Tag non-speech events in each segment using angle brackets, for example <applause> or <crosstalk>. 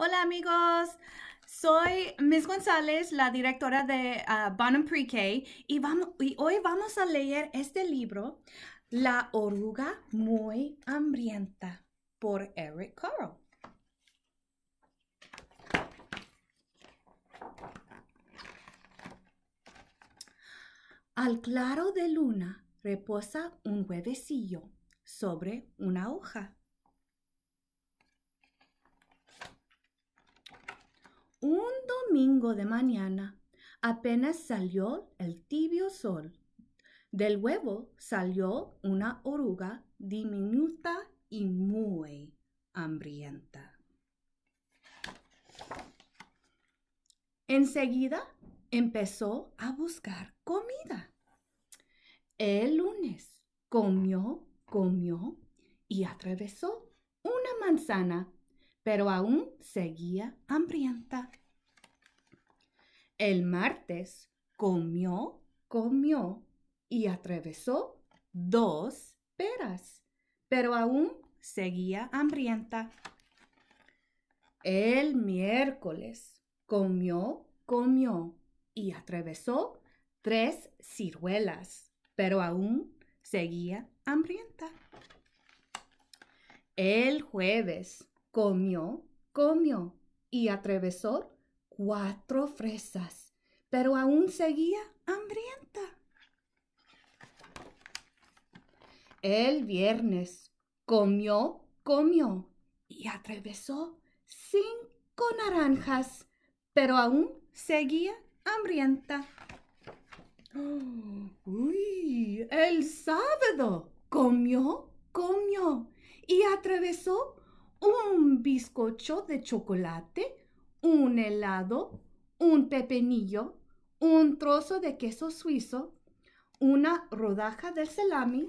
Hola amigos, soy Miss González, la directora de ah, Bonham Pre-K y, hoy vamos a leer este libro, La oruga muy hambrienta, por Eric Carle. Al claro de luna reposa un huevecillo sobre una hoja. Un domingo de mañana, apenas salió el tibio sol. Del huevo salió una oruga diminuta y muy hambrienta. Enseguida empezó a buscar comida. El lunes comió, comió y atravesó una manzana pero aún seguía hambrienta. El martes comió, comió y atravesó dos peras, pero aún seguía hambrienta. El miércoles comió, comió y atravesó tres ciruelas, pero aún seguía hambrienta. El jueves Comió, comió y atravesó cuatro fresas, pero aún seguía hambrienta. El viernes comió, comió y atravesó cinco naranjas, pero aún seguía hambrienta. <gasps> uy, el sábado comió, comió y atravesó un bizcocho de chocolate, un helado, un pepinillo, un trozo de queso suizo, una rodaja de salami,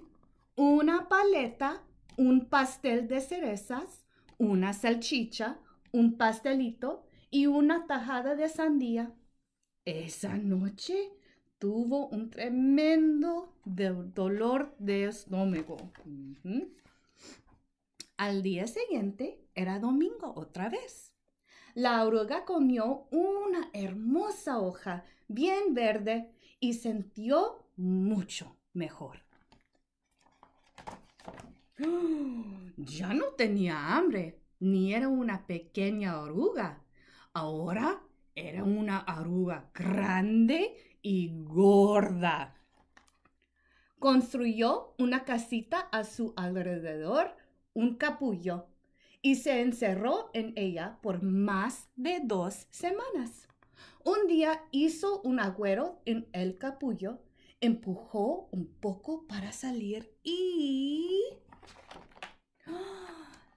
una paleta, un pastel de cerezas, una salchicha, un pastelito y una tajada de sandía. Esa noche tuvo un tremendo dolor de estómago. Al día siguiente era domingo otra vez. La oruga comió una hermosa hoja bien verde y sintió mucho mejor. <gasps> Ya no tenía hambre, ni era una pequeña oruga. Ahora era una oruga grande y gorda. Construyó una casita a su alrededor un capullo y se encerró en ella por más de dos semanas. Un día hizo un agüero en el capullo, empujó un poco para salir y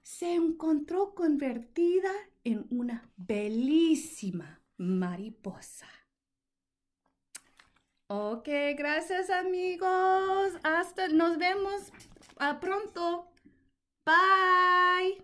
se encontró convertida en una bellísima mariposa. Ok, gracias amigos. Hasta nos vemos a pronto. Bye.